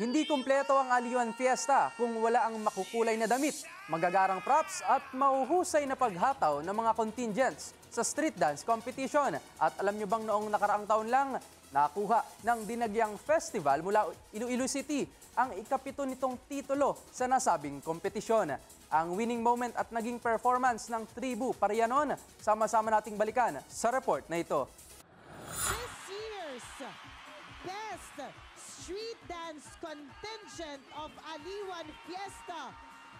Hindi kumpleto ang Aliwan Fiesta kung wala ang makukulay na damit, magagarang props at mauhusay na paghataw ng mga contingents sa street dance competition. At alam nyo bang noong nakaraang taon lang, nakuha ng Dinagyang Festival mula Iloilo City ang ikapito nitong titulo sa nasabing kompetisyon. Ang winning moment at naging performance ng Tribu Parianon, sama-sama nating balikan sa report na ito. This year's Best Street Dance Contingent of Aliwan Fiesta,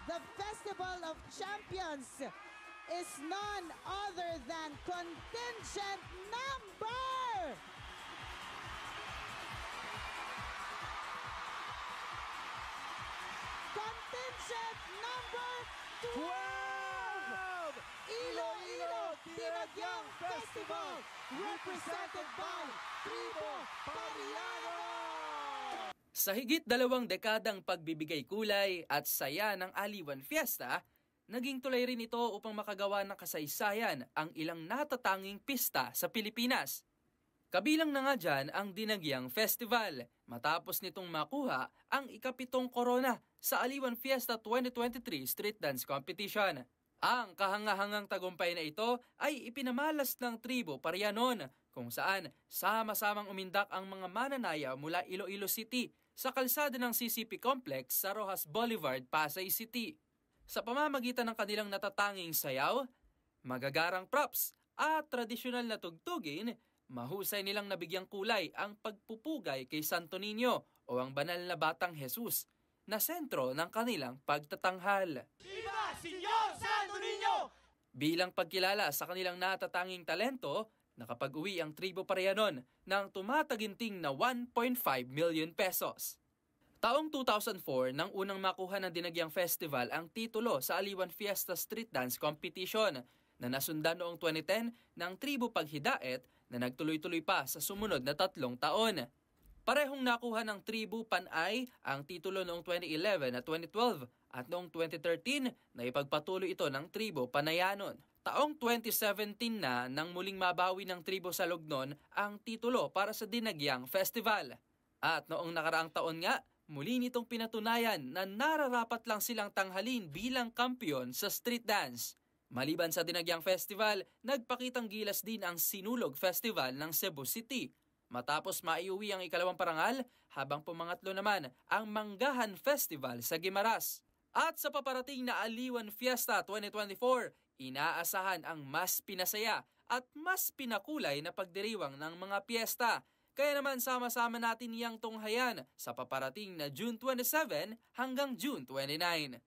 the Festival of Champions, is none other than contingent number contingent number 12. Bagyang Festival represented by Tribo Pariano! Sa higit dalawang dekadang pagbibigay kulay at saya ng Aliwan Fiesta, naging tulay rin ito upang makagawa ng kasaysayan ang ilang natatanging pista sa Pilipinas. Kabilang na nga dyan ang Dinagyang Festival matapos nitong makuha ang ikapitong korona sa Aliwan Fiesta 2023 Street Dance Competition. Ang kahangahangang tagumpay na ito ay ipinamalas ng tribo Parianon kung saan sama-samang umindak ang mga mananaya mula Iloilo City sa kalsada ng CCP Complex sa Rojas Boulevard, Pasay City. Sa pamamagitan ng kanilang natatanging sayaw, magagarang props at tradisyonal na tugtugin, mahusay nilang nabigyang kulay ang pagpupugay kay Santo Niño o ang banal na batang Jesus – na sentro ng kanilang pagtatanghal. Viva Senyor San Niño! Bilang pagkilala sa kanilang natatanging talento, nakapag-uwi ang tribo Pareanon ng tumataginting na 1.5 million pesos. Taong 2004 nang unang makuha ng Dinagyang Festival ang titulo sa Aliwan Fiesta Street Dance Competition na nasundan noong 2010 ng tribo Paghidaet na nagtuloy-tuloy pa sa sumunod na tatlong taon. Parehong nakuha ng Tribu Panay ang titulo noong 2011 at 2012 at noong 2013 na ipagpatuloy ito ng Tribu Panayanon. Taong 2017 na nang muling mabawi ng Tribu Salugnon ang titulo para sa Dinagyang Festival. At noong nakaraang taon nga, muli nitong pinatunayan na nararapat lang silang tanghalin bilang kampiyon sa street dance. Maliban sa Dinagyang Festival, nagpakitang gilas din ang Sinulog Festival ng Cebu City Matapos maiuwi ang ikalawang parangal, habang pumangatlo naman ang Manggahan Festival sa Gimaras. At sa paparating na Aliwan Fiesta 2024, inaasahan ang mas pinasaya at mas pinakulay na pagdiriwang ng mga piyesta. Kaya naman sama-sama natin niyang tunghayan sa paparating na June 27 hanggang June 29.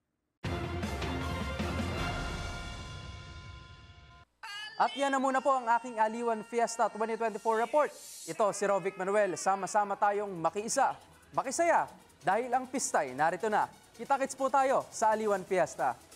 At yan na muna po ang aking Aliwan Fiesta 2024 report. Ito si Rovic Manuel. Sama-sama tayong makiisa, makisaya dahil ang pistay narito na. Kitakits po tayo sa Aliwan Fiesta.